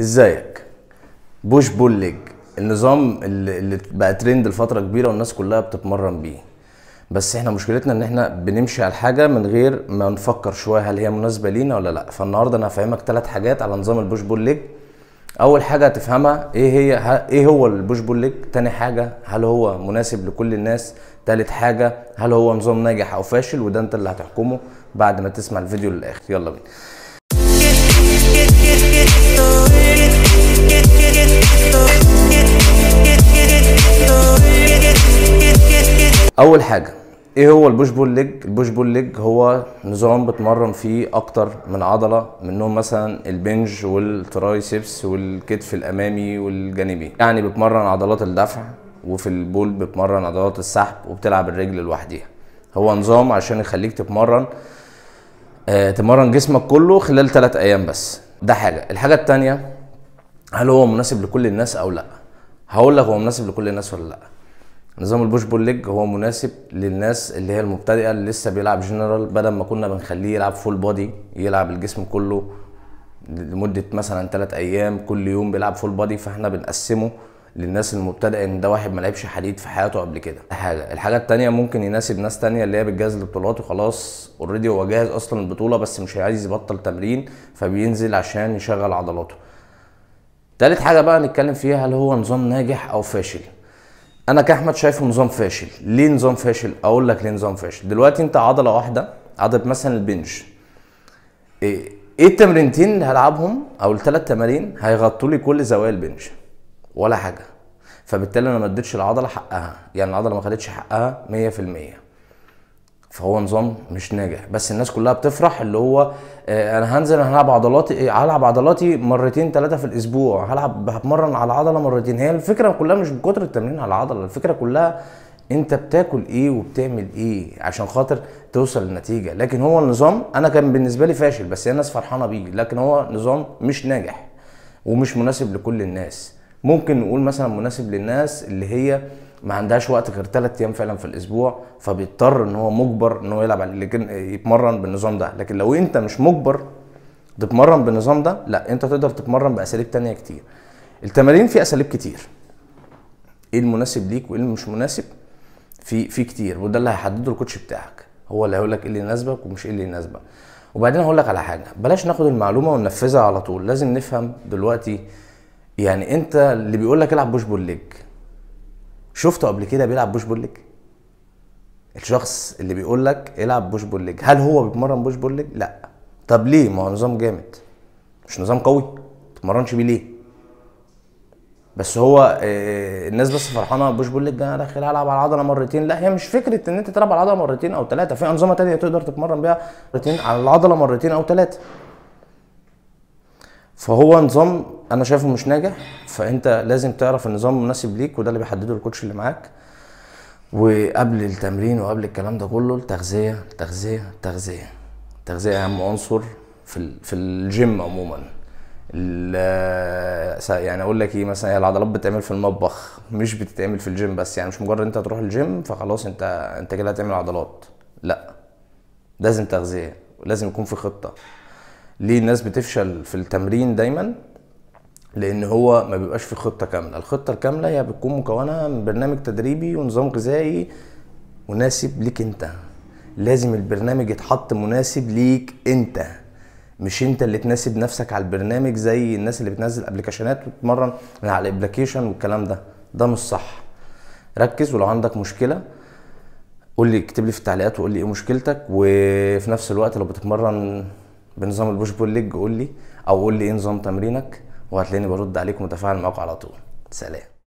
ازيك بوش بول ليج النظام اللي بقى ترند لفتره كبيره والناس كلها بتتمرن بيه بس احنا مشكلتنا ان احنا بنمشي على الحاجه من غير ما نفكر شويه هل هي مناسبه لينا ولا لا فالنهارده انا هفهمك ثلاث حاجات على نظام البوش بول ليج اول حاجه هتفهمها ايه هي ايه هو البوش بول ليج تاني حاجه هل هو مناسب لكل الناس ثالث حاجه هل هو نظام ناجح او فاشل وده انت اللي هتحكمه بعد ما تسمع الفيديو للاخر يلا بينا اول حاجه ايه هو البوش بول ليج البوش بول ليج هو نظام بتمرن فيه اكتر من عضله منهم مثلا البنج والترايسبس والكتف الامامي والجانبي يعني بتمرن عضلات الدفع وفي البول بتمرن عضلات السحب وبتلعب الرجل لوحديها هو نظام عشان يخليك تتمرن آه تمرن جسمك كله خلال 3 ايام بس ده حاجه الحاجه الثانيه هل هو مناسب لكل الناس او لا هقول لك هو مناسب لكل الناس ولا لا نظام البوش بول ليج هو مناسب للناس اللي هي المبتدئه اللي لسه بيلعب جنرال بدل ما كنا بنخليه يلعب فول بودي يلعب الجسم كله لمده مثلا ثلاث ايام كل يوم بيلعب فول بودي فاحنا بنقسمه للناس المبتدئه ان ده واحد ما لعبش حديد في حياته قبل كده حاجه الحاجه الثانيه ممكن يناسب ناس تانية اللي هي بتجهز للبطولات وخلاص اوريدي هو جاهز اصلا البطوله بس مش عايز يبطل تمرين فبينزل عشان يشغل عضلاته تالت حاجه بقى نتكلم فيها اللي هو نظام ناجح او فاشل انا كاحمد شايفه نظام فاشل ليه نظام فاشل اقول لك ليه نظام فاشل دلوقتي انت عضله واحده عضله مثلا البنش إيه،, ايه, التمرينتين اللي هلعبهم او الثلاث تمارين هيغطوا لي كل زوايا البنش ولا حاجه فبالتالي انا ما اديتش العضله حقها يعني العضله ما خدتش حقها 100% فهو نظام مش ناجح بس الناس كلها بتفرح اللي هو آه، انا هنزل هلعب عضلاتي آه، هلعب عضلاتي مرتين ثلاثه في الاسبوع هلعب هتمرن على العضله مرتين هي الفكره كلها مش بكتر التمرين على العضله الفكره كلها انت بتاكل ايه وبتعمل ايه عشان خاطر توصل للنتيجه لكن هو النظام انا كان بالنسبه لي فاشل بس الناس فرحانه بيه لكن هو نظام مش ناجح ومش مناسب لكل الناس ممكن نقول مثلا مناسب للناس اللي هي ما عندهاش وقت غير ثلاث ايام فعلا في الاسبوع فبيضطر ان هو مجبر ان هو يلعب على لكن يتمرن بالنظام ده لكن لو انت مش مجبر تتمرن بالنظام ده لا انت تقدر تتمرن باساليب تانية كتير التمارين في اساليب كتير ايه المناسب ليك وايه اللي مش مناسب في في كتير وده اللي هيحدده الكوتش بتاعك هو اللي هيقول لك ايه اللي يناسبك ومش ايه اللي يناسبك وبعدين هقول لك على حاجه بلاش ناخد المعلومه وننفذها على طول لازم نفهم دلوقتي يعني انت اللي بيقول لك العب بوش بول ليج شفته قبل كده بيلعب بوش بول ليج الشخص اللي بيقول لك العب بوش بول ليج هل هو بيتمرن بوش بول ليج لا طب ليه ما هو نظام جامد مش نظام قوي ما تتمرنش بيه ليه بس هو آه، الناس بس فرحانه بوش بول ليج انا داخل العب على العضله مرتين لا هي مش فكره ان انت تلعب على العضله مرتين او ثلاثه في انظمه تانية تقدر تتمرن بيها مرتين على العضله مرتين او ثلاثه فهو نظام انا شايفه مش ناجح فانت لازم تعرف النظام المناسب ليك وده اللي بيحدده الكوتش اللي معاك وقبل التمرين وقبل الكلام ده كله التغذيه التغذيه التغذيه التغذيه اهم عنصر في في الجيم عموما يعني اقول لك ايه مثلا هي العضلات بتتعمل في المطبخ مش بتتعمل في الجيم بس يعني مش مجرد انت تروح الجيم فخلاص انت انت كده هتعمل عضلات لا لازم تغذيه ولازم يكون في خطه ليه الناس بتفشل في التمرين دايما لان هو ما بيبقاش في خطه كامله الخطه الكامله هي بتكون مكونه من برنامج تدريبي ونظام غذائي مناسب ليك انت لازم البرنامج يتحط مناسب ليك انت مش انت اللي تناسب نفسك على البرنامج زي الناس اللي بتنزل ابلكيشنات وتتمرن من على الابلكيشن والكلام ده ده مش صح ركز ولو عندك مشكله قول لي اكتب لي في التعليقات وقول لي ايه مشكلتك وفي نفس الوقت لو بتتمرن بنظام البوش بول ليج قول لي او قول لي ايه نظام تمرينك وهتلاقيني برد عليكم متفاعل معاكم على طول سلام